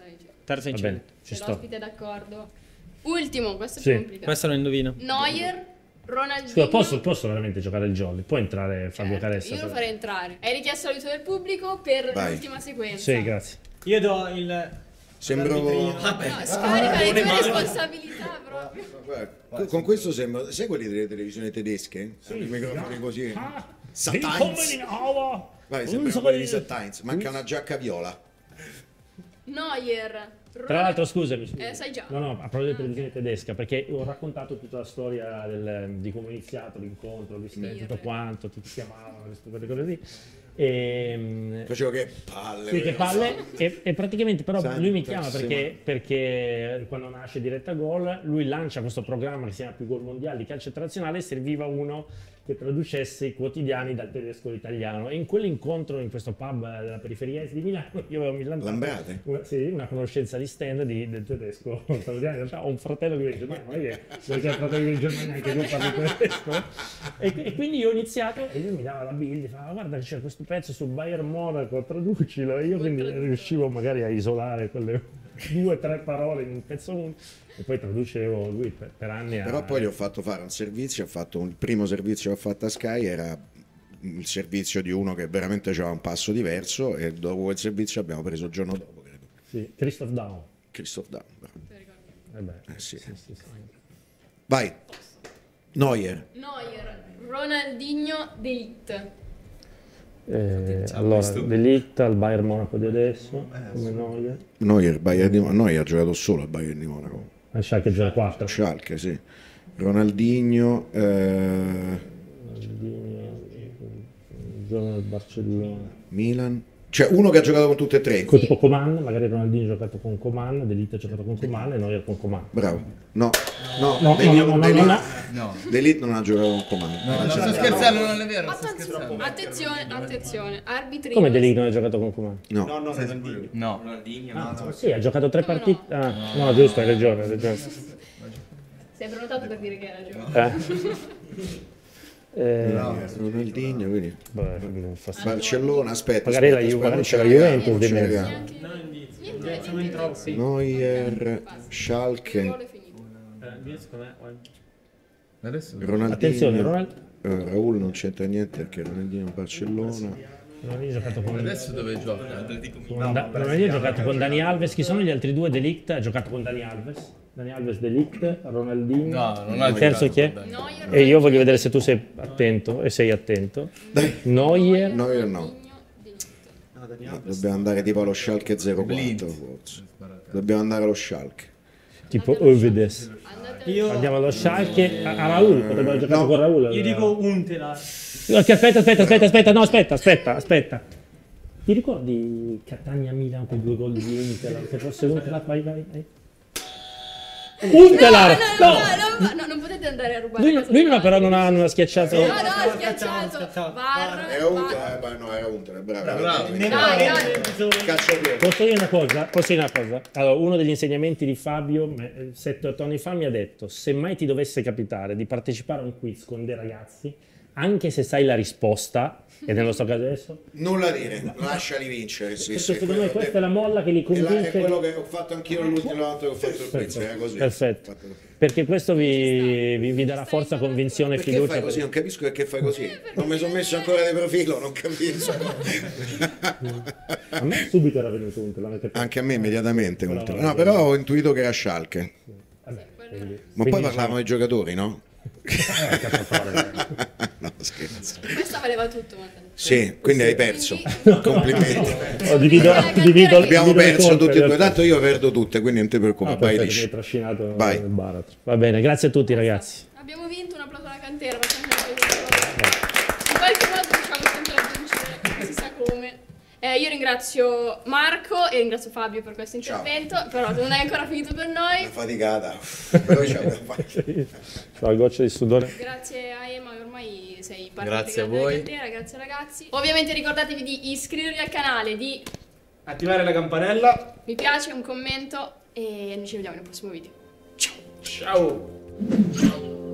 Terza vince tutto. Vabbè, ci Se sto. l'ospite è d'accordo. Ultimo, questo è sì, più complicato. Questo lo indovino. Neuer, Ronaldinho. Scusa, posso, posso veramente giocare il jolly? Può entrare, far certo, Io lo farei entrare. Hai richiesto l'aiuto del pubblico per Vai. l'ultima sequenza. Sì, grazie. Io do il Sembro. Vabbè. No, scarica ah, le tue responsabilità proprio. con questo sembra. Sai quelli delle televisioni tedesche? Sì. I microfoni così. Ah, Satines. Vai, sembra quelli di Satines. Manca una giacca viola. Neuer. Tra l'altro, scusami, Eh, sai già. No, no, a proposito di ah, televisione tedesca, perché ho raccontato tutta la storia del, di come è iniziato l'incontro, l'istante, tutto quanto, tutti chiamavano, quelle cose lì. E, ehm, Facevo che palle. Sì, che palle. Esatto. E, e, praticamente però Santissima. lui mi chiama perché, perché, quando nasce diretta gol, lui lancia questo programma che si chiama più gol mondiale di calcio internazionale serviva uno che traducesse i quotidiani dal tedesco all'italiano. E in quell'incontro in questo pub della periferia di Milano io avevo milantato una, sì, una conoscenza di stand di, del tedesco. In realtà ho un fratello che mi dice: ma non è che fratello che vive in Germania, anche lui parla tedesco. E, e, quindi io ho iniziato e lui mi dava la build, fa guarda c'è questo pezzo su Bayern Monaco, traducilo. E io quindi riuscivo magari a isolare quelle due o tre parole in un pezzo e poi traducevo lui per, per anni. Però a... poi gli ho fatto fare un servizio, fatto un, il primo servizio che ho fatto a Sky era il servizio di uno che veramente aveva un passo diverso e dopo quel servizio abbiamo preso il giorno dopo, credo. Sì, Christoph Down. Christoph Down, eh beh, eh sì. Sì, sì, Vai. Neuer. Neuer, Ronaldinho Delite. Eh, diciamo, allora, questo... Delict al Bayern Monaco di adesso, eh, come Neuer. Neuer, di... Neuer ha giocato solo al Bayern di Monaco. E eh, Schalke gioca 4. Schalke, sì. Ronaldinho... Eh... Ronaldinho... Eh, Giorno del Barcellona. Milan. Cioè uno che ha giocato con tutte e tre. Con tipo Coman, magari Ronaldinho ha giocato con Coman, Delite ha giocato con Coman e noi con Coman. Bravo. No, no, no, Delite, no, no, no, no, Delite non ha giocato con Coman. No, no, sto scherzando, non è vero. Attenzione, attenzione, Arbitri. Come Delite non ha giocato con Coman? No, no, no Ronaldinho. No. Ah, sì, ha giocato tre partite. Ah, no. no, giusto, hai ragione, hai ragione. Sei prenotato per dire che hai ragione. Eh. Eh, no, Ronaldinho, quindi. Vabbè, Barcellona, aspetta. Magari aspetta, la Juve, non c'è la Juventus di mezzo. Neuer, Schalke. Eh, Ronaldinho. Attenzione, Ronald... Eh, Raul non c'entra niente perché Ronaldinho è Barcellona. Ronaldinho ha giocato con adesso dove gioca? Ronaldinho ha giocato con Dani Alves. Chi sono gli altri due? Delict ha giocato con Dani Alves. Dani Alves Delict, Ronaldinho. No, non ha il terzo chi è? Neuer, e io voglio vedere se tu sei attento e sei attento. Neuer. Neuer no. Ah, no dobbiamo andare tipo allo Schalke 04 forse. Dobbiamo andare allo Schalke. Tipo Ovedes. Io... Andiamo allo Schalke a, Raul, eh, potremmo giocare no. con Raul. Allora. Io dico Untela. No, aspetta, aspetta, aspetta, aspetta, no, aspetta, aspetta, aspetta. Ti ricordi Catania Milan con due gol di Inter? Se fosse Untela, vai, vai, vai. Un telaro! No, no, no, no, non potete andare a rubare. Lui, lui non ha però non ha, non ha schiacciato. No, no, ha schiacciato. Var, un eh, no, è un telaro, bravo. bravo. Posso dire una cosa? Posso dire una cosa? Allora, uno degli insegnamenti di Fabio, 7-8 eh, anni fa, mi ha detto se mai ti dovesse capitare di partecipare a un quiz con dei ragazzi, anche se sai la risposta, e nel nostro caso adesso? Non la dire, lasciali vincere. Sì, sì, secondo me questa è la molla che li convince. È quello che ho fatto anch'io nell'ultimo ecco. volta che ho fatto il quiz. Perfetto, così. perfetto. perché questo vi, vi, vi darà forza, convinzione e fiducia. Perché fai così? Non capisco perché fai così. Non mi sono messo ancora di profilo, non capisco. a me subito era venuto un perché... Anche a me immediatamente. Però, ecco, no, però ho intuito che era Schalke. Vabbè, quindi, Ma poi parlavano diciamo... dei giocatori, no? Eh, no, scherzo. Questa valeva tutto, Matteo. Sì, quindi hai perso. No. Complimenti. No, divido, divido, Abbiamo divido perso tutti e due. Tanto io perdo tutte, quindi non ti preoccupare. Vai, Vai. Va bene, grazie a tutti ragazzi. Abbiamo vinto un applauso alla cantera. Eh, io ringrazio Marco e ringrazio Fabio per questo intervento, Ciao. però non è ancora finito per noi. Una faticata, noi ce l'abbiamo fatta. di sudore. Grazie a Emma, ormai sei parte grazie a voi. Cantera, grazie ragazzi. Ovviamente ricordatevi di iscrivervi al canale, di attivare la campanella. Mi piace, un commento e noi ci vediamo nel prossimo video. Ciao. Ciao.